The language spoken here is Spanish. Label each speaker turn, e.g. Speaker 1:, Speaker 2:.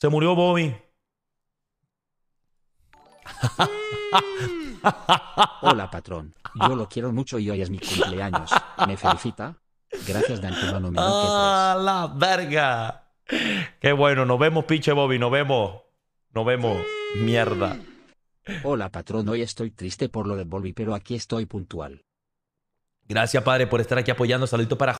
Speaker 1: Se murió Bobby.
Speaker 2: Hola, patrón.
Speaker 1: Yo lo quiero mucho y hoy es
Speaker 2: mi cumpleaños. ¿Me felicita? Gracias de antemano. Pues.
Speaker 3: ¡Ah, la verga!
Speaker 4: Qué bueno. Nos vemos, pinche Bobby. Nos vemos. Nos vemos. Mierda.
Speaker 5: Hola, patrón. Hoy estoy triste por lo de Bobby, pero aquí estoy puntual.
Speaker 6: Gracias, padre, por estar aquí apoyando. Saludito para